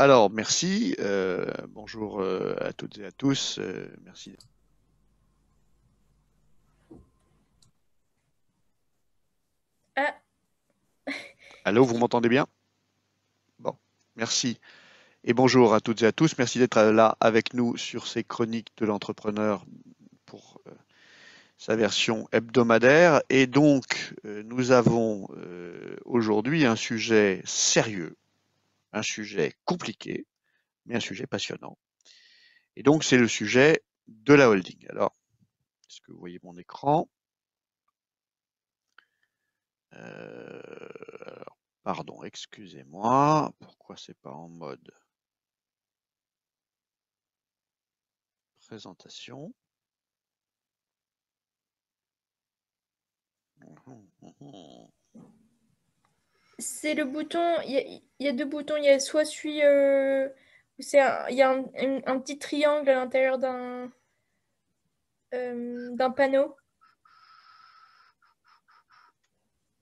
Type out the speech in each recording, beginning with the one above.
Alors, merci. Euh, bonjour euh, à toutes et à tous. Euh, merci. Allô, vous m'entendez bien Bon, merci. Et bonjour à toutes et à tous. Merci d'être là avec nous sur ces chroniques de l'entrepreneur pour sa version hebdomadaire. Et donc, nous avons aujourd'hui un sujet sérieux sujet compliqué, mais un sujet passionnant. Et donc, c'est le sujet de la holding. Alors, est-ce que vous voyez mon écran euh, Pardon, excusez-moi. Pourquoi c'est pas en mode présentation mmh, mmh, mmh, c'est le bouton, il y, a deux boutons, il y a soit celui euh, il y a un, petit triangle à l'intérieur d'un euh, panneau.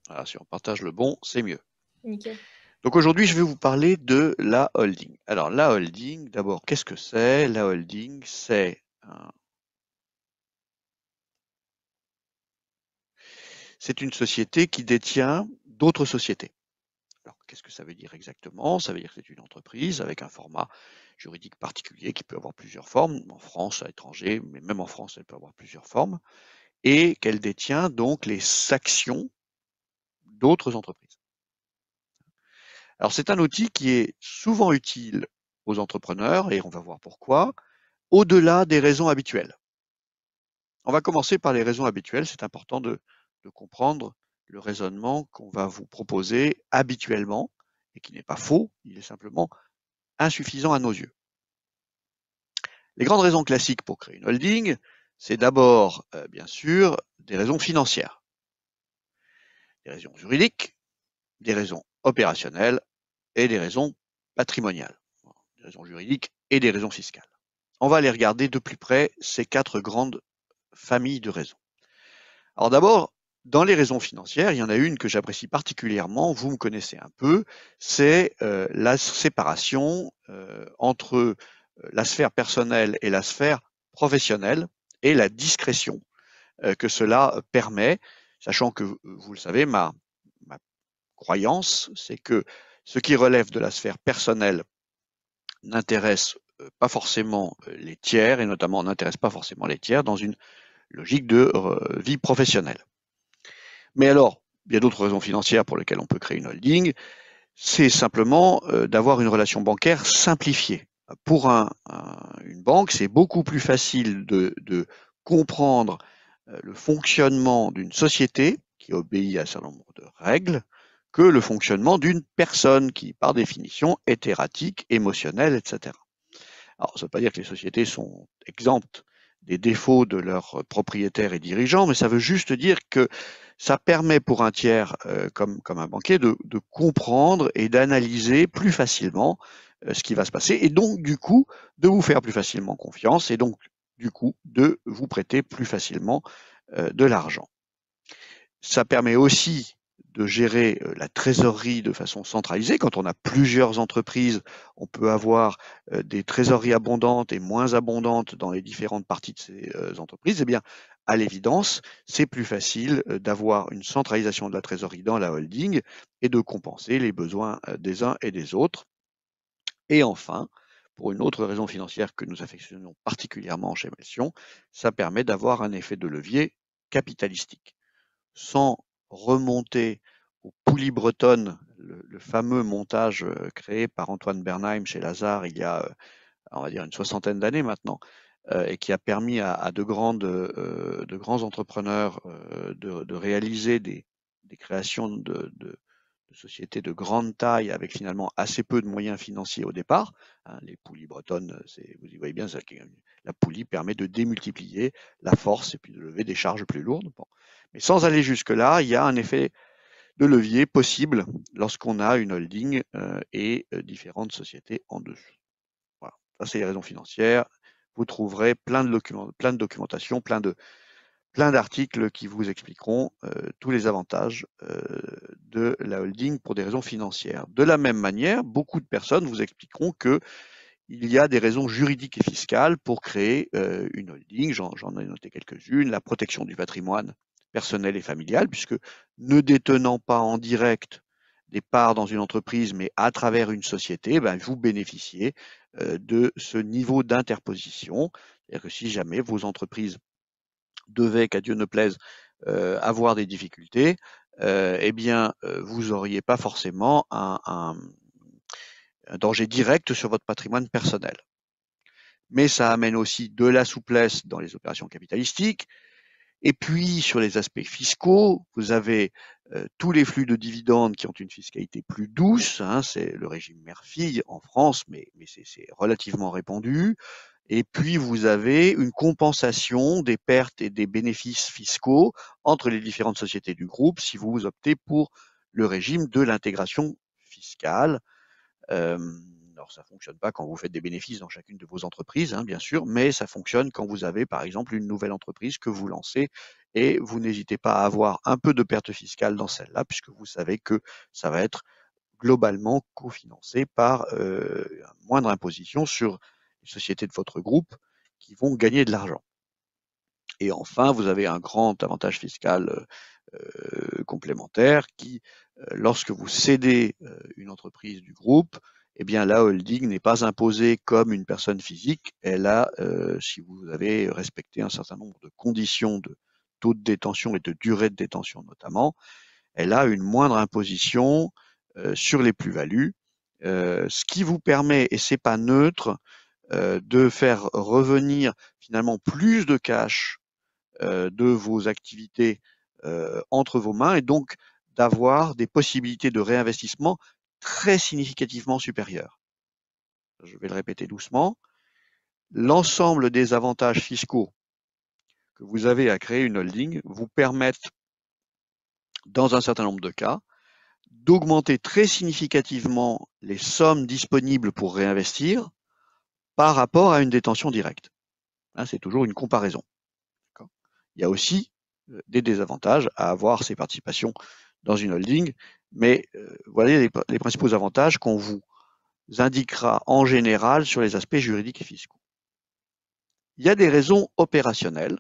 Voilà, ah, si on partage le bon, c'est mieux. Nickel. Donc aujourd'hui, je vais vous parler de la holding. Alors la holding, d'abord, qu'est-ce que c'est La holding, c'est c'est une société qui détient d'autres sociétés. Qu'est-ce que ça veut dire exactement Ça veut dire que c'est une entreprise avec un format juridique particulier qui peut avoir plusieurs formes, en France, à l'étranger, mais même en France, elle peut avoir plusieurs formes, et qu'elle détient donc les actions d'autres entreprises. Alors c'est un outil qui est souvent utile aux entrepreneurs, et on va voir pourquoi, au-delà des raisons habituelles. On va commencer par les raisons habituelles, c'est important de, de comprendre le raisonnement qu'on va vous proposer habituellement, et qui n'est pas faux, il est simplement insuffisant à nos yeux. Les grandes raisons classiques pour créer une holding, c'est d'abord, euh, bien sûr, des raisons financières, des raisons juridiques, des raisons opérationnelles et des raisons patrimoniales, des raisons juridiques et des raisons fiscales. On va aller regarder de plus près ces quatre grandes familles de raisons. Alors d'abord, dans les raisons financières, il y en a une que j'apprécie particulièrement, vous me connaissez un peu, c'est euh, la séparation euh, entre euh, la sphère personnelle et la sphère professionnelle et la discrétion que cela permet, sachant que, vous le savez, ma, ma croyance, c'est que ce qui relève de la sphère personnelle n'intéresse pas forcément les tiers, et notamment n'intéresse pas forcément les tiers dans une logique de vie professionnelle. Mais alors, il y a d'autres raisons financières pour lesquelles on peut créer une holding. C'est simplement euh, d'avoir une relation bancaire simplifiée. Pour une banque, c'est beaucoup plus facile de, comprendre euh, le fonctionnement d'une société qui obéit à un certain nombre de règles que le fonctionnement d'une personne qui, par définition, est erratique, émotionnelle, etc. Alors, ça ne veut pas dire que les sociétés sont exemptes des défauts de leurs propriétaires et dirigeants, mais ça veut juste dire que ça permet pour un tiers euh, comme, comme un banquier de, comprendre et d'analyser plus facilement euh, ce qui va se passer et donc du coup de vous faire plus facilement confiance et donc du coup de vous prêter plus facilement euh, de l'argent. Ça permet aussi de gérer euh, la trésorerie de façon centralisée. Quand on a plusieurs entreprises, on peut avoir euh, des trésoreries abondantes et moins abondantes dans les différentes parties de ces euh, entreprises. Eh bien, à l'évidence, c'est plus facile d'avoir une centralisation de la trésorerie dans la holding et de compenser les besoins des uns et des autres. Et enfin, pour une autre raison financière que nous affectionnons particulièrement chez Mession, ça permet d'avoir un effet de levier capitalistique. Sans remonter au poulies bretonne le, fameux montage euh, créé par Antoine Bernheim chez Lazare il y a, euh, on va dire, une soixantaine d'années maintenant, euh, et qui a permis à, de, de grands entrepreneurs de, réaliser des, créations de, de sociétés de grande taille avec finalement assez peu de moyens financiers au départ. Hein, les poulies bretonnes, euh, vous y voyez bien, la poulie permet de démultiplier la force et puis de lever des charges plus lourdes. Mais sans aller jusque-là, il y a un effet de levier possible lorsqu'on a une holding euh, et euh, différentes sociétés en dessous. Voilà, ça c'est les raisons financières. Vous trouverez plein de, documents, plein de documentation, plein de, plein d'articles qui vous expliqueront euh, tous les avantages euh, de la holding pour des raisons financières. De la même manière, beaucoup de personnes vous expliqueront qu'il y a des raisons juridiques et fiscales pour créer euh, une holding. J'en ai noté quelques-unes. La protection du patrimoine personnel et familial, puisque ne détenant pas en direct des parts dans une entreprise, mais à travers une société, ben, vous bénéficiez de ce niveau d'interposition. C'est-à-dire que si jamais vos entreprises devait, qu'à Dieu ne plaise, euh, avoir des difficultés, euh, eh bien, euh, vous n'auriez pas forcément un, un, danger direct sur votre patrimoine personnel. Mais ça amène aussi de la souplesse dans les opérations capitalistiques, et puis, sur les aspects fiscaux, vous avez tous les flux de dividendes qui ont une fiscalité plus douce. Hein, c'est le régime mère-fille en France, mais, mais c'est relativement répandu. Et puis, vous avez une compensation des pertes et des bénéfices fiscaux entre les différentes sociétés du groupe si vous optez pour le régime de l'intégration fiscale. Euh, alors, ça fonctionne pas quand vous faites des bénéfices dans chacune de vos entreprises, hein, bien sûr, mais ça fonctionne quand vous avez, par exemple, une nouvelle entreprise que vous lancez et vous n'hésitez pas à avoir un peu de pertes fiscales dans celle-là, puisque vous savez que ça va être globalement cofinancé par euh, moindre imposition sur société de votre groupe qui vont gagner de l'argent. Et enfin, vous avez un grand avantage fiscal euh, complémentaire qui, euh, lorsque vous cédez euh, une entreprise du groupe, eh bien la holding n'est pas imposée comme une personne physique. Elle a, si vous avez respecté un certain nombre de conditions de taux de détention et de durée de détention notamment, elle a une moindre imposition sur les plus-values, ce qui vous permet, et c'est pas neutre, euh, de faire revenir finalement plus de cash euh, de vos activités euh, entre vos mains et donc d'avoir des possibilités de réinvestissement très significativement supérieures. Je vais le répéter doucement. L'ensemble des avantages fiscaux que vous avez à créer une holding vous permettent, dans un certain nombre de cas, d'augmenter très significativement les sommes disponibles pour réinvestir, par rapport à une détention directe. Hein, c'est toujours une comparaison. Il y a aussi euh, des désavantages à avoir ces participations dans une holding, mais euh, voilà les, principaux avantages qu'on vous indiquera en général sur les aspects juridiques et fiscaux. Il y a des raisons opérationnelles.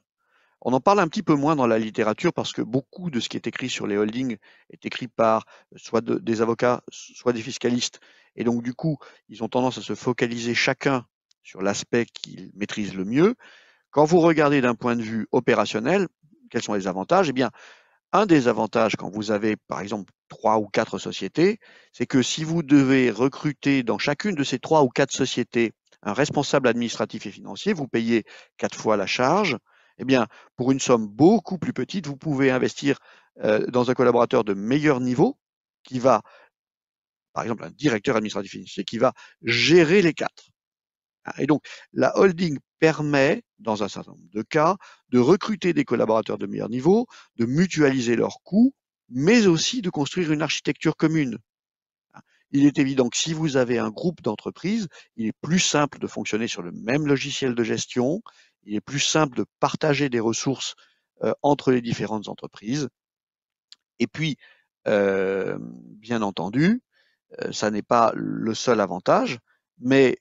On en parle un petit peu moins dans la littérature parce que beaucoup de ce qui est écrit sur les holdings est écrit par euh, soit des avocats, soit des fiscalistes. Et donc du coup, ils ont tendance à se focaliser chacun sur l'aspect qu'il maîtrise le mieux. Quand vous regardez d'un point de vue opérationnel, quels sont les avantages Eh bien, un des avantages quand vous avez, par exemple, trois ou quatre sociétés, c'est que si vous devez recruter dans chacune de ces trois ou quatre sociétés un responsable administratif et financier, vous payez quatre fois la charge. Eh bien, pour une somme beaucoup plus petite, vous pouvez investir euh, dans un collaborateur de meilleur niveau qui va, par exemple, un directeur administratif financier qui va gérer les quatre. Ah, et donc, la holding permet, dans un certain nombre de cas, de recruter des collaborateurs de meilleur niveau, de mutualiser leurs coûts, mais aussi de construire une architecture commune. Ah, il est évident que si vous avez un groupe d'entreprises, il est plus simple de fonctionner sur le même logiciel de gestion, il est plus simple de partager des ressources euh, entre les différentes entreprises. Et puis, euh, bien entendu, euh, ça n'est pas le seul avantage, mais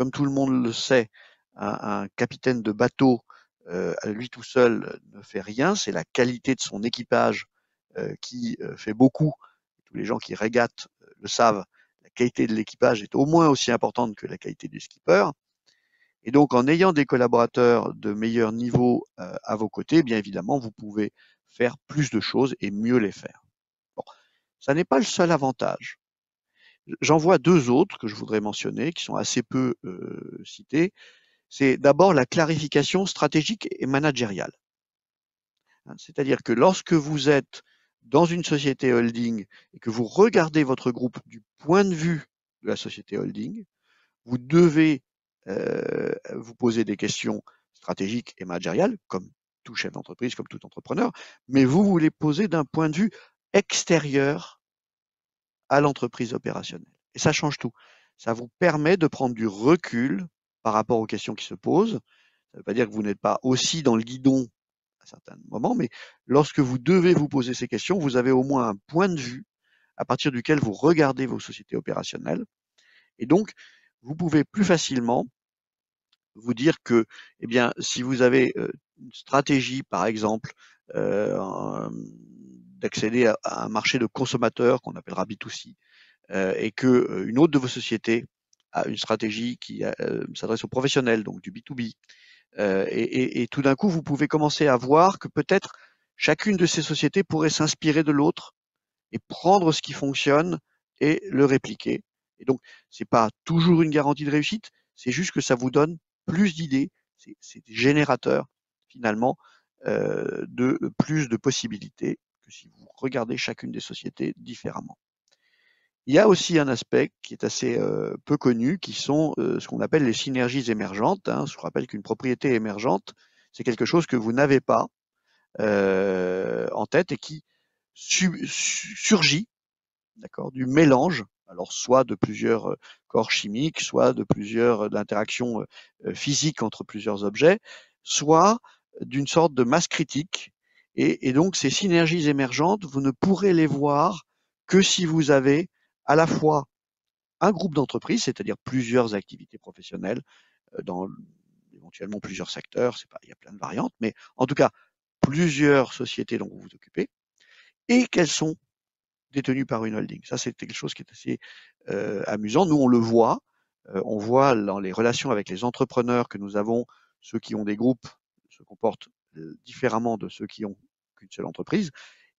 comme tout le monde le sait, un, capitaine de bateau, euh, lui tout seul, euh, ne fait rien. C'est la qualité de son équipage euh, qui euh, fait beaucoup. Tous les gens qui régatent le savent. La qualité de l'équipage est au moins aussi importante que la qualité du skipper. Et donc, en ayant des collaborateurs de meilleur niveau à vos côtés, bien évidemment, vous pouvez faire plus de choses et mieux les faire. Bon, ça n'est pas le seul avantage. J'en vois deux autres que je voudrais mentionner, qui sont assez peu euh, cités. C'est d'abord la clarification stratégique et managériale. Hein, c'est-à-dire que lorsque vous êtes dans une société holding et que vous regardez votre groupe du point de vue de la société holding, vous devez euh, vous poser des questions stratégiques et managériales, comme tout chef d'entreprise, comme tout entrepreneur, mais vous voulez poser d'un point de vue extérieur à l'entreprise opérationnelle. Et ça change tout. Ça vous permet de prendre du recul par rapport aux questions qui se posent. Ça ne veut pas dire que vous n'êtes pas aussi dans le guidon à certains moments, mais lorsque vous devez vous poser ces questions, vous avez au moins un point de vue à partir duquel vous regardez vos sociétés opérationnelles. Et donc, vous pouvez plus facilement vous dire que, eh bien, si vous avez euh, une stratégie, par exemple, euh, d'accéder à, un marché de consommateurs qu'on appellera B2C euh, et que euh, une autre de vos sociétés a une stratégie qui euh, s'adresse aux professionnels, donc du B2B. Et, tout d'un coup, vous pouvez commencer à voir que peut-être chacune de ces sociétés pourrait s'inspirer de l'autre et prendre ce qui fonctionne et le répliquer. Et donc, c'est pas toujours une garantie de réussite, c'est juste que ça vous donne plus d'idées, c'est générateurs finalement de plus de possibilités si vous regardez chacune des sociétés différemment. Il y a aussi un aspect qui est assez euh, peu connu, qui sont euh, ce qu'on appelle les synergies émergentes. Hein. Je vous rappelle qu'une propriété émergente, c'est quelque chose que vous n'avez pas euh, en tête et qui surgit d'accord, du mélange, alors soit de plusieurs corps chimiques, soit de plusieurs interactions physiques entre plusieurs objets, soit d'une sorte de masse critique et, donc, ces synergies émergentes, vous ne pourrez les voir que si vous avez à la fois un groupe d'entreprises, c'est-à-dire plusieurs activités professionnelles euh, dans éventuellement plusieurs secteurs, il y a plein de variantes, mais en tout cas plusieurs sociétés dont vous vous occupez, et qu'elles sont détenues par une holding. Ça, c'est quelque chose qui est assez euh, amusant. Nous, on le voit, euh, on voit dans les relations avec les entrepreneurs que nous avons, ceux qui ont des groupes se comportent différemment de ceux qui ont une seule entreprise.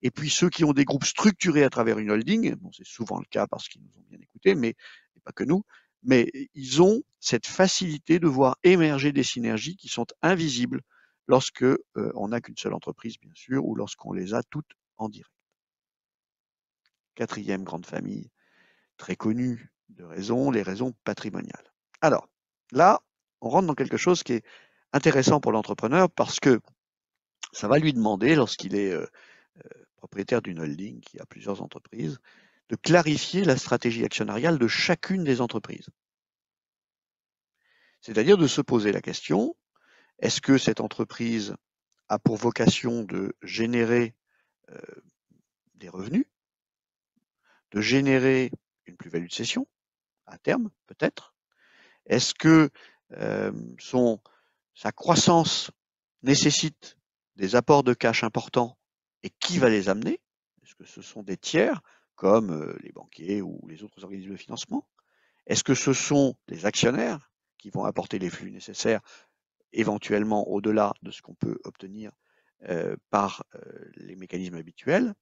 Et puis ceux qui ont des groupes structurés à travers une holding, bon, c'est souvent le cas parce qu'ils nous ont bien écoutés, mais pas que nous, mais ils ont cette facilité de voir émerger des synergies qui sont invisibles lorsque euh, on n'a qu'une seule entreprise, bien sûr, ou lorsqu'on les a toutes en direct. Quatrième grande famille, très connue de raison, les raisons patrimoniales. Alors, là, on rentre dans quelque chose qui est intéressant pour l'entrepreneur parce que ça va lui demander, lorsqu'il est euh, euh, propriétaire d'une holding qui a plusieurs entreprises, de clarifier la stratégie actionnariale de chacune des entreprises. C'est-à-dire de se poser la question, est-ce que cette entreprise a pour vocation de générer euh, des revenus, de générer une plus-value de cession, à terme peut-être Est-ce que son, sa croissance nécessite des apports de cash importants et qui mmh. va les amener Est-ce que ce sont des tiers comme euh, les banquiers ou les autres organismes de financement Est-ce que ce sont des actionnaires qui vont apporter les flux nécessaires éventuellement au-delà de ce qu'on peut obtenir euh, par euh, les mécanismes habituels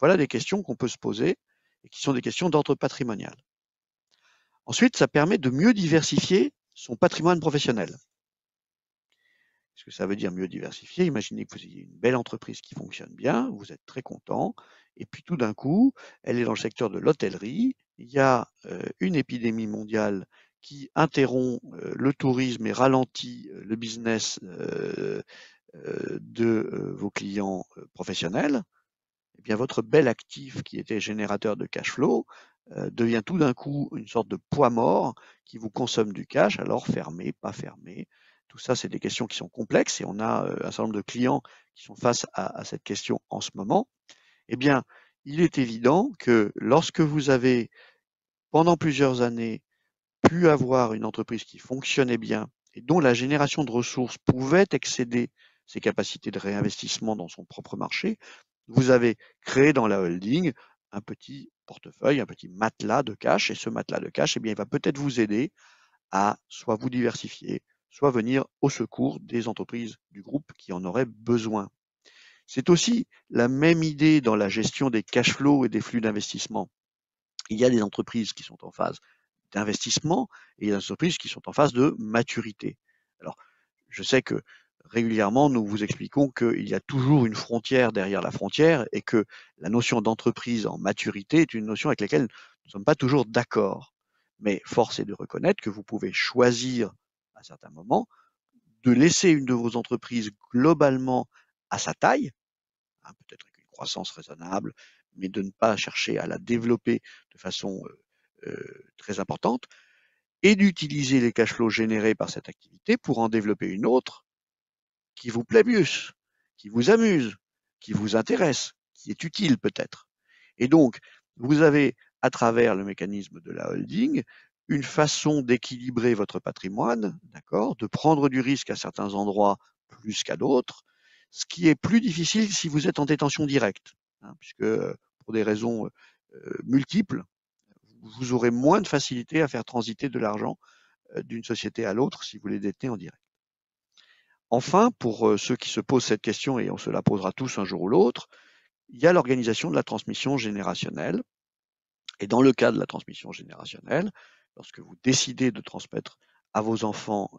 Voilà des questions qu'on peut se poser et qui sont des questions d'ordre patrimonial. Ensuite, ça permet de mieux diversifier son patrimoine professionnel. Parce ce que ça veut dire mieux diversifier Imaginez que vous ayez une belle entreprise qui fonctionne bien, vous êtes très content, et puis tout d'un coup, elle est dans le secteur de l'hôtellerie, il y a euh, une épidémie mondiale qui interrompt euh, le tourisme et ralentit euh, le business de vos clients professionnels, et eh bien votre bel actif qui était générateur de cash flow devient tout d'un coup une sorte de poids mort qui vous consomme du cash, alors fermez, pas fermé. Tout ça, c'est des questions qui sont complexes et on a euh, un certain nombre de clients qui sont face à, cette question en ce moment. Eh bien, il est évident que lorsque vous avez, pendant plusieurs années, pu avoir une entreprise qui fonctionnait bien et dont la génération de ressources pouvait excéder ses capacités de réinvestissement dans son propre marché, vous avez créé dans la holding un petit portefeuille, un petit matelas de cash, et ce matelas de cash, eh bien, il va peut-être vous aider à soit vous diversifier, soit venir au secours des entreprises du groupe qui en auraient besoin. C'est aussi la même idée dans la gestion des cash flows et des flux d'investissement. Il y a des entreprises qui sont en phase d'investissement et des entreprises qui sont en phase de maturité. Alors, je sais que régulièrement, nous vous expliquons qu'il y a toujours une frontière derrière la frontière et que la notion d'entreprise en maturité est une notion avec laquelle nous ne sommes pas toujours d'accord. Mais force est de reconnaître que vous pouvez choisir un certain moment, de laisser une de vos entreprises globalement à sa taille, hein, peut-être avec une croissance raisonnable, mais de ne pas chercher à la développer de façon très importante, et d'utiliser les cash flows générés par cette activité pour en développer une autre qui vous plaît plus, qui vous amuse, qui vous intéresse, qui est utile peut-être. Et donc, vous avez, à travers le mécanisme de la holding, une façon d'équilibrer votre patrimoine, d'accord, de prendre du risque à certains endroits plus qu'à d'autres, ce qui est plus difficile si vous êtes en détention directe, hein, puisque euh, pour des raisons euh, euh, multiples, vous aurez moins de facilité à faire transiter de l'argent d'une société à l'autre si vous les détenez en direct. Enfin, pour ceux qui se posent cette question, et on se la posera tous un jour ou l'autre, il y a l'organisation de la transmission générationnelle. Et dans le cas de la transmission générationnelle, lorsque vous décidez de transmettre à vos enfants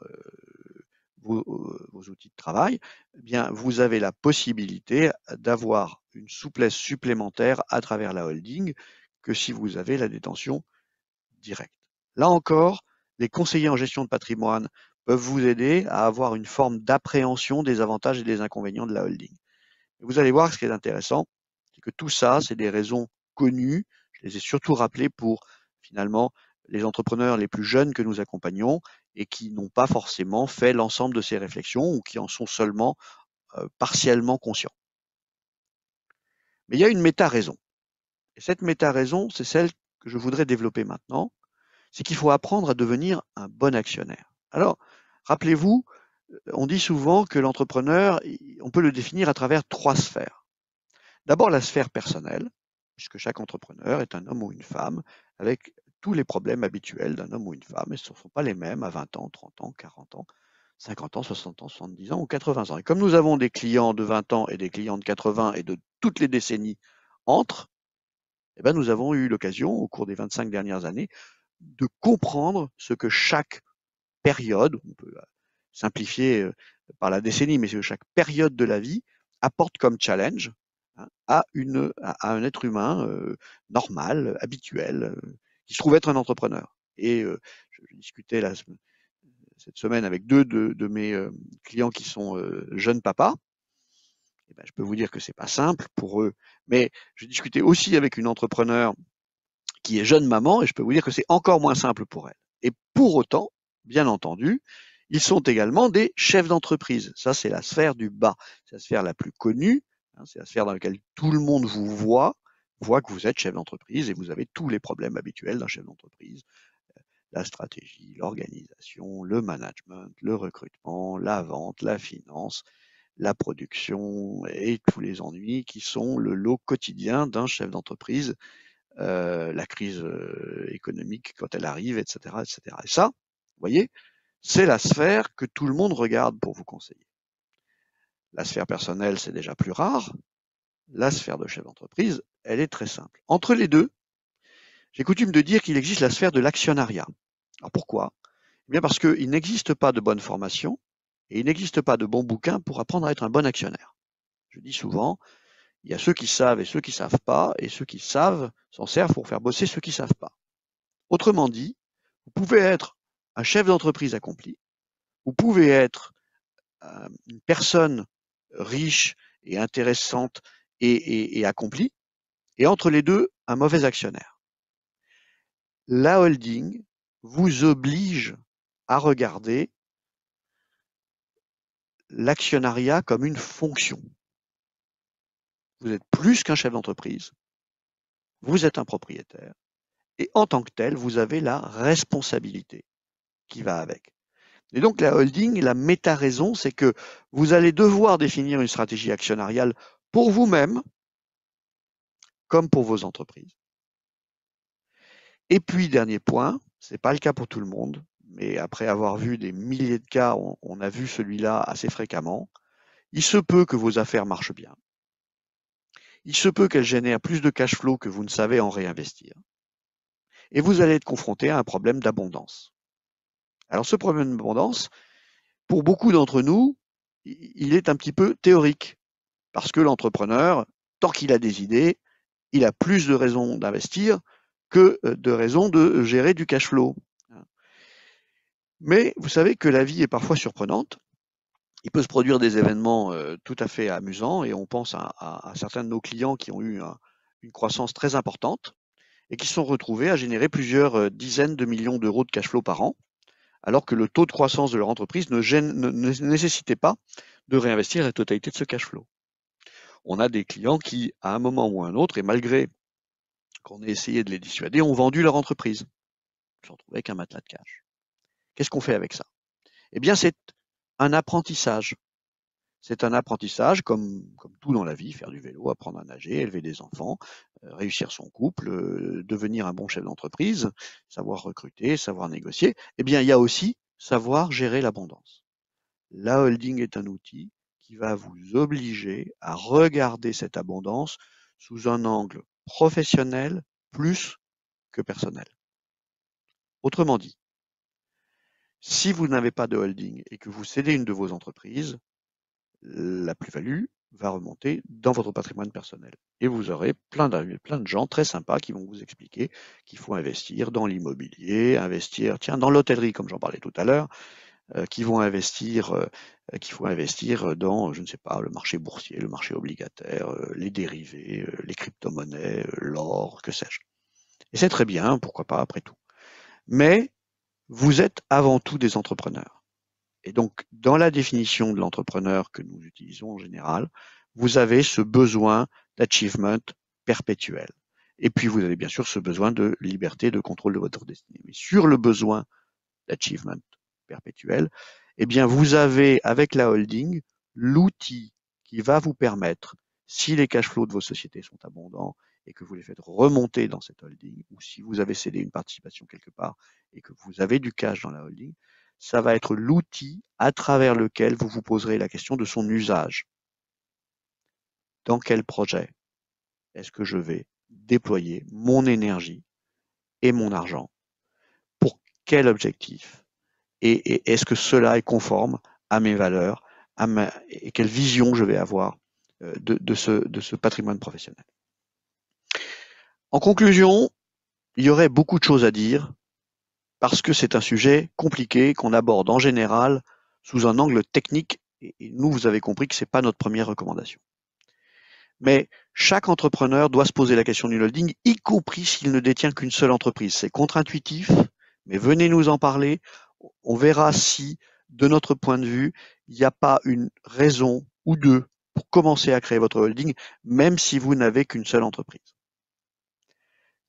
vos, outils de travail, eh bien, vous avez la possibilité d'avoir une souplesse supplémentaire à travers la holding que si vous avez la détention directe. Là encore, les conseillers en gestion de patrimoine peuvent vous aider à avoir une forme d'appréhension des avantages et des inconvénients de la holding. vous allez voir ce qui est intéressant, c'est que tout ça, c'est des raisons connues, je les ai surtout rappelées pour finalement les entrepreneurs les plus jeunes que nous accompagnons et qui n'ont pas forcément fait l'ensemble de ces réflexions ou qui en sont seulement euh, partiellement conscients. Mais il y a une méta-raison. Et cette méta-raison, c'est celle que je voudrais développer maintenant, c'est qu'il faut apprendre à devenir un bon actionnaire. Alors, rappelez-vous, euh, on dit souvent que l'entrepreneur, on peut le définir à travers trois sphères. D'abord la sphère personnelle, puisque chaque entrepreneur est un homme ou une femme avec tous les problèmes habituels d'un homme ou une femme, et ce ne sont pas les mêmes à 20 ans, 30 ans, 40 ans, 50 ans, 60 ans, 70 ans ou 80 ans. Et comme nous avons des clients de 20 ans et des clients de 80 et de toutes les décennies entre, eh ben nous avons eu l'occasion au cours des 25 dernières années de comprendre ce que chaque période, on peut euh, simplifier euh, par la décennie, mais c'est que chaque période de la vie apporte comme challenge hein, à, une, à un être humain euh, normal, habituel, qui se trouve être un entrepreneur. Et euh, je, discutais là, cette semaine avec deux de, mes euh, clients qui sont euh, jeunes papas. Eh ben, je peux vous dire que c'est pas simple pour eux. Mais je discutais aussi avec une entrepreneur qui est jeune maman et je peux vous dire que c'est encore moins simple pour elle. Et pour autant, bien entendu, ils sont également des chefs d'entreprise. Ça, c'est la sphère du bas, c'est la sphère la plus connue, hein, c'est la sphère dans laquelle tout le monde vous voit, voit que vous êtes chef d'entreprise et vous avez tous les problèmes habituels d'un chef d'entreprise. La stratégie, l'organisation, le management, le recrutement, la vente, la finance, la production et tous les ennuis qui sont le lot quotidien d'un chef d'entreprise, euh, la crise euh, économique quand elle arrive, etc. etc. Et ça, vous voyez, c'est la sphère que tout le monde regarde pour vous conseiller. La sphère personnelle, c'est déjà plus rare, la sphère de chef d'entreprise, elle est très simple. Entre les deux, j'ai coutume de dire qu'il existe la sphère de l'actionnariat. Alors pourquoi eh bien parce qu'il n'existe pas de bonne formation et il n'existe pas de bon bouquin pour apprendre à être un bon actionnaire. Je dis souvent, il y a ceux qui savent et ceux qui savent pas, et ceux qui savent s'en servent pour faire bosser ceux qui savent pas. Autrement dit, vous pouvez être un chef d'entreprise accompli, vous pouvez être euh, une personne riche et intéressante et, accompli, et entre les deux, un mauvais actionnaire. La holding vous oblige à regarder l'actionnariat comme une fonction. Vous êtes plus qu'un chef d'entreprise, vous êtes un propriétaire, et en tant que tel, vous avez la responsabilité qui va avec. Et donc la holding, la méta-raison, c'est que vous allez devoir définir une stratégie actionnariale pour vous-même comme pour vos entreprises. Et puis, dernier point, ce n'est pas le cas pour tout le monde, mais après avoir vu des milliers de cas, on, on a vu celui-là assez fréquemment, il se peut que vos affaires marchent bien. Il se peut qu'elles génèrent plus de cash flow que vous ne savez en réinvestir. Et vous allez être confronté à un problème d'abondance. Alors ce problème d'abondance, pour beaucoup d'entre nous, il est un petit peu théorique. Parce que l'entrepreneur, tant qu'il a des idées, il a plus de raisons d'investir que euh, de raisons de euh, gérer du cash flow. Mais vous savez que la vie est parfois surprenante. Il peut se produire des événements euh, tout à fait amusants et on pense à, certains de nos clients qui ont eu une croissance très importante et qui se sont retrouvés à générer plusieurs dizaines de millions d'euros de cash flow par an, alors que le taux de croissance de leur entreprise ne nécessitait pas de réinvestir la totalité de ce cash flow on a des clients qui, à un moment ou à un autre, et malgré qu'on ait essayé de les dissuader, ont vendu leur entreprise. Ils se retrouvent avec un matelas de cash. Qu'est-ce qu'on fait avec ça Eh bien, c'est un apprentissage. C'est un apprentissage comme, comme, tout dans la vie, faire du vélo, apprendre à nager, élever des enfants, euh, réussir son couple, euh, devenir un bon chef d'entreprise, savoir recruter, savoir négocier. Eh bien, il y a aussi savoir gérer l'abondance. La holding est un outil va vous obliger à regarder cette abondance sous un angle professionnel plus que personnel. Autrement dit, si vous n'avez pas de holding et que vous cédez une de vos entreprises, la plus-value va remonter dans votre patrimoine personnel. Et vous aurez plein de, plein de gens très sympas qui vont vous expliquer qu'il faut investir dans l'immobilier, investir, tiens, dans l'hôtellerie, comme j'en parlais tout à l'heure, euh, qui vont investir, euh, euh, qui vont investir dans, je ne sais pas, le marché boursier, le marché obligataire, les dérivés, les crypto-monnaies, l'or, que sais-je. Et c'est très bien, pourquoi pas après tout. Mais vous êtes avant tout des entrepreneurs. Et donc, dans la définition de l'entrepreneur que nous utilisons en général, vous avez ce besoin d'achievement perpétuel. Et puis, vous avez bien sûr ce besoin de liberté, de contrôle de votre destinée. Mais sur le besoin d'achievement perpétuel, eh bien vous avez avec la holding l'outil qui va vous permettre, si les cash flows de vos sociétés sont abondants et que vous les faites remonter dans cette holding, ou si vous avez cédé une participation quelque part et que vous avez du cash dans la holding, ça va être l'outil à travers lequel vous vous poserez la question de son usage. Dans quel projet est-ce que je vais déployer mon énergie et mon argent Pour quel objectif et, est-ce que cela est conforme à mes valeurs, et quelle vision je vais avoir euh, de, ce, de ce patrimoine professionnel. En conclusion, il y aurait beaucoup de choses à dire parce que c'est un sujet compliqué qu'on aborde en général sous un angle technique et nous, vous avez compris que ce n'est pas notre première recommandation. Mais chaque entrepreneur doit se poser la question du holding, y compris s'il ne détient qu'une seule entreprise. C'est contre-intuitif, mais venez nous en parler on verra si, de notre point de vue, il n'y a pas une raison ou deux pour commencer à créer votre holding, même si vous n'avez qu'une seule entreprise.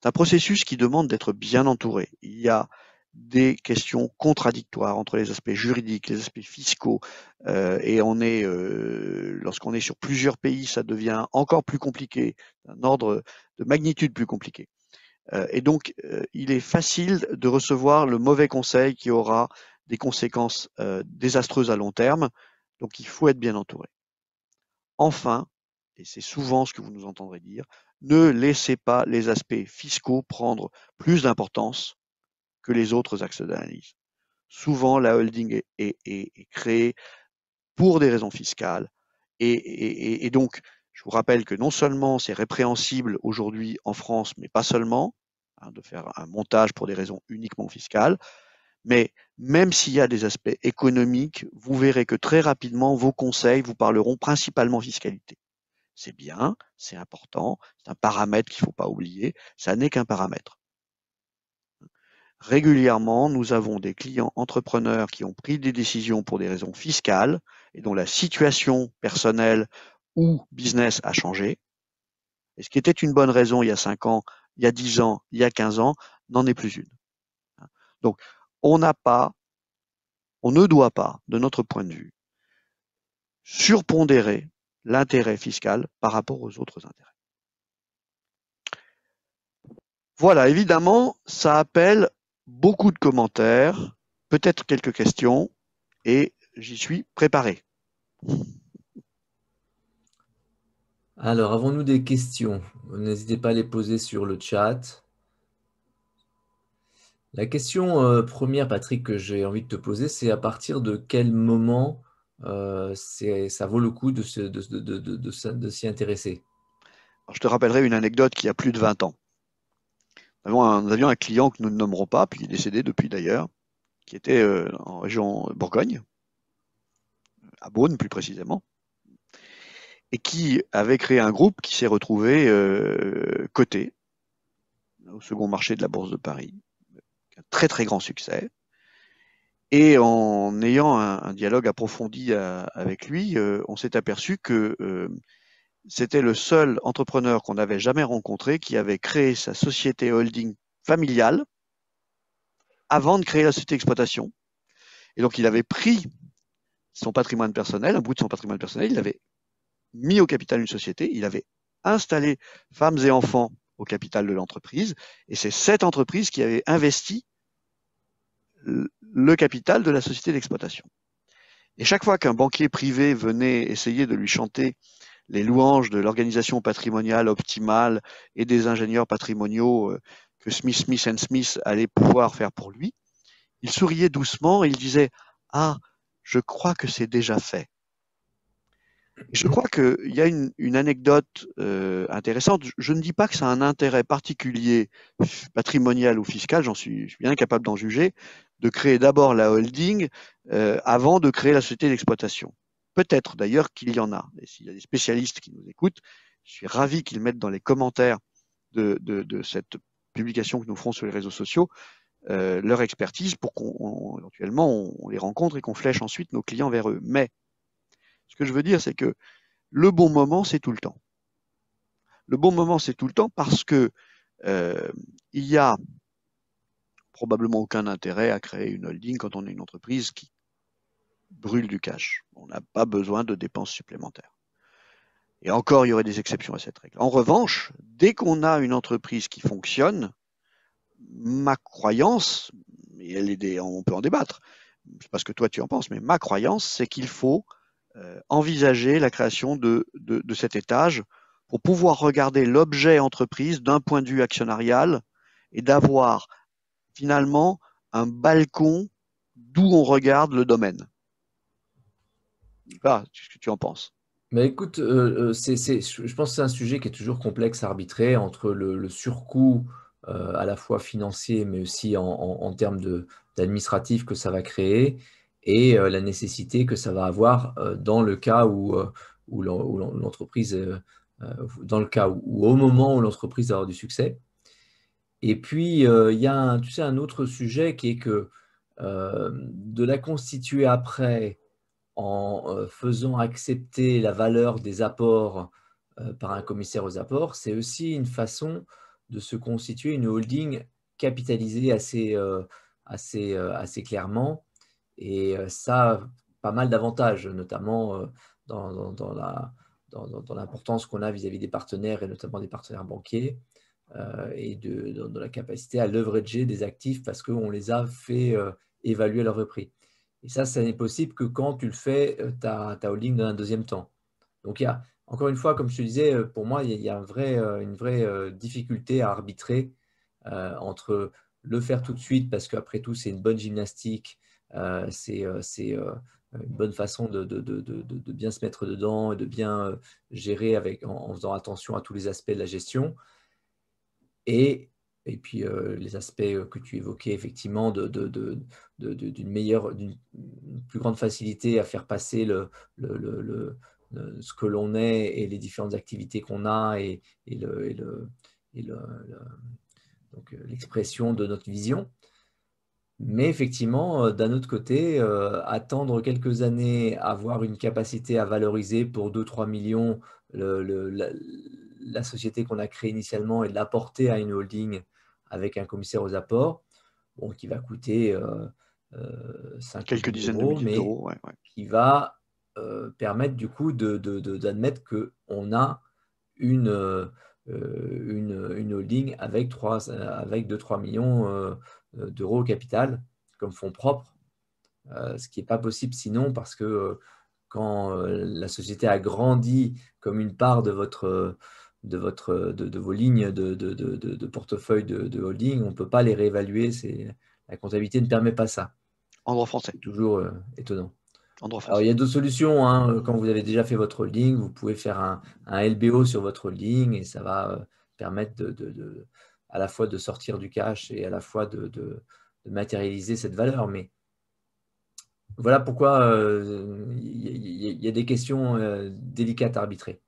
C'est un processus qui demande d'être bien entouré. Il y a des questions contradictoires entre les aspects juridiques, les aspects fiscaux, euh, et est, euh, lorsqu'on est sur plusieurs pays, ça devient encore plus compliqué, d'un ordre de magnitude plus compliqué. Euh, et donc, euh, il est facile de recevoir le mauvais conseil qui aura des conséquences euh, désastreuses à long terme. Donc, il faut être bien entouré. Enfin, et c'est souvent ce que vous nous entendrez dire, ne laissez pas les aspects fiscaux prendre plus d'importance que les autres axes d'analyse. Souvent, la holding est, créée pour des raisons fiscales et donc je vous rappelle que non seulement c'est répréhensible aujourd'hui en France, mais pas seulement, hein, de faire un montage pour des raisons uniquement fiscales, mais même s'il y a des aspects économiques, vous verrez que très rapidement, vos conseils vous parleront principalement fiscalité. C'est bien, c'est important, c'est un paramètre qu'il ne faut pas oublier, ça n'est qu'un paramètre. Régulièrement, nous avons des clients entrepreneurs qui ont pris des décisions pour des raisons fiscales et dont la situation personnelle ou business a changé. Et ce qui était une bonne raison il y a 5 ans, il y a 10 ans, il y a 15 ans, n'en est plus une. Donc, on n'a pas, on ne doit pas, de notre point de vue, surpondérer l'intérêt fiscal par rapport aux autres intérêts. Voilà, évidemment, ça appelle beaucoup de commentaires, peut-être quelques questions, et j'y suis préparé. Alors, avons-nous des questions N'hésitez pas à les poser sur le chat. La question euh, première, Patrick, que j'ai envie de te poser, c'est à partir de quel moment euh, ça vaut le coup de, s'y intéresser Je te rappellerai une anecdote qui a plus de 20 ans. Nous avions un, client que nous ne nommerons pas, puis il est décédé depuis d'ailleurs, qui était euh, en région Bourgogne, à Beaune plus précisément et qui avait créé un groupe qui s'est retrouvé euh, coté au second marché de la Bourse de Paris. Un très très grand succès. Et en ayant un, dialogue approfondi euh, avec lui, euh, on s'est aperçu que c'était le seul entrepreneur qu'on n'avait jamais rencontré qui avait créé sa société holding familiale avant de créer la société d'exploitation. Et donc il avait pris son patrimoine personnel, un bout de son patrimoine personnel, il avait mis au capital une société, il avait installé femmes et enfants au capital de l'entreprise, et c'est cette entreprise qui avait investi le capital de la société d'exploitation. Et chaque fois qu'un banquier privé venait essayer de lui chanter les louanges de l'organisation patrimoniale optimale et des ingénieurs patrimoniaux euh, que Smith, Smith Smith allait pouvoir faire pour lui, il souriait doucement et il disait ⁇ Ah, je crois que c'est déjà fait ⁇ je crois qu'il y a une, anecdote euh, intéressante. Je ne dis pas que ça a un intérêt particulier patrimonial ou fiscal, j'en suis, je suis bien incapable d'en juger, de créer d'abord la holding euh, avant de créer la société d'exploitation. Peut-être d'ailleurs qu'il y en a. Et s'il y a des spécialistes qui nous écoutent, je suis ravi qu'ils mettent dans les commentaires de, cette publication que nous ferons sur les réseaux sociaux euh, leur expertise pour qu'on éventuellement les rencontre et qu'on flèche ensuite nos clients vers eux. Mais ce que je veux dire, c'est que le bon moment, c'est tout le temps. Le bon moment, c'est tout le temps parce que euh, il y a probablement aucun intérêt à créer une holding quand on est une entreprise qui brûle du cash. On n'a pas besoin de dépenses supplémentaires. Et encore, il y aurait des exceptions à cette règle. En revanche, dès qu'on a une entreprise qui fonctionne, ma croyance, et on peut en débattre, c'est sais que toi tu en penses, mais ma croyance, c'est qu'il faut euh, envisager la création de, cet étage pour pouvoir regarder l'objet entreprise d'un point de vue actionnarial et d'avoir finalement un balcon d'où on regarde le domaine. Voilà bah, ce que tu en penses. Mais bah, écoute, euh, euh, c'est, je pense que c'est un sujet qui est toujours complexe à arbitrer entre le, surcoût à la fois financier mais aussi en, termes d'administratif que ça va créer et euh, la nécessité que ça va avoir euh, dans le cas où, euh, l'entreprise, dans le cas où, au moment où l'entreprise va avoir du succès. Et puis, il y a un, tu sais, un autre sujet qui est que de la constituer après en faisant accepter la valeur des apports par un commissaire aux apports, c'est aussi une façon de se constituer une holding capitalisée assez, assez, assez clairement et euh, ça pas mal d'avantages, notamment euh, dans, l'importance qu'on a vis-à-vis des partenaires et notamment des partenaires banquiers euh, et de, la capacité à leverager des actifs parce qu'on les a fait évaluer à leur prix. Et ça, ça n'est possible que quand tu le fais, ta, ta holding dans un deuxième temps. Donc, encore une fois, comme je te disais, pour moi, il y a, une vraie difficulté à arbitrer entre le faire tout de suite parce qu'après tout, c'est une bonne gymnastique euh, c'est euh, euh, une bonne façon de, bien se mettre dedans et de bien gérer en, faisant attention à tous les aspects de la gestion. Et, puis les aspects que tu évoquais, effectivement, d'une meilleure, d'une plus grande facilité à faire passer ce que l'on est et les différentes activités qu'on a et, l'expression de notre vision. Mais effectivement, euh, d'un autre côté, euh, attendre quelques années, avoir une capacité à valoriser pour 2-3 millions la, société qu'on a créée initialement et de l'apporter à une holding avec un commissaire aux apports, bon, qui va coûter euh, quelques dizaines d'euros, ouais, qui va permettre du coup d'admettre de, de, qu'on a une, une, holding avec 2-3 millions millions euh, d'euros au capital comme fonds propres, euh, ce qui n'est pas possible sinon parce que euh, quand la société a grandi comme une part de votre de, votre, de, vos lignes de, portefeuille de, holding, on ne peut pas les réévaluer. La comptabilité ne permet pas ça. En droit français. Toujours étonnant. En Alors, il y a d'autres solutions. Hein. Quand vous avez déjà fait votre holding, vous pouvez faire un, LBO sur votre holding et ça va permettre de, à la fois de sortir du cash et à la fois de, matérialiser cette valeur. Mais voilà pourquoi il euh, y, a des questions euh, délicates à arbitrer.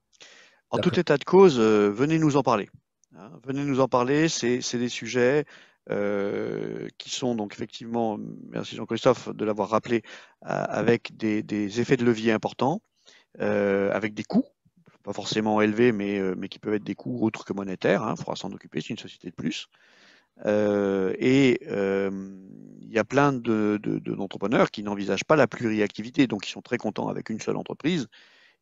En tout état de cause, euh, venez nous en parler. Hein. venez nous en parler, c'est des sujets qui sont donc effectivement, merci Jean-Christophe de l'avoir rappelé, avec des, effets de levier importants, avec des coûts pas forcément élevés, mais, euh, mais qui peuvent être des coûts autres que monétaires. Il hein, faudra s'en occuper, c'est une société de plus. Euh, et il euh, y a plein d'entrepreneurs de, qui n'envisagent pas la pluriactivité, donc ils sont très contents avec une seule entreprise.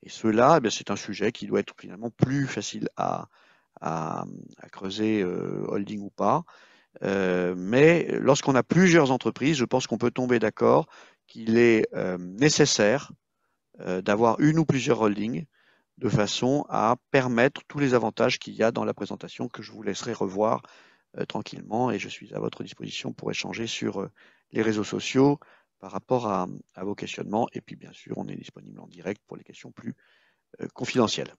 Et cela, là eh c'est un sujet qui doit être finalement plus facile à, creuser, holding ou pas. mais lorsqu'on a plusieurs entreprises, je pense qu'on peut tomber d'accord qu'il est nécessaire d'avoir une ou plusieurs holdings de façon à permettre tous les avantages qu'il y a dans la présentation que je vous laisserai revoir euh, tranquillement et je suis à votre disposition pour échanger sur euh, les réseaux sociaux par rapport à, vos questionnements et puis bien sûr on est disponible en direct pour les questions plus euh, confidentielles.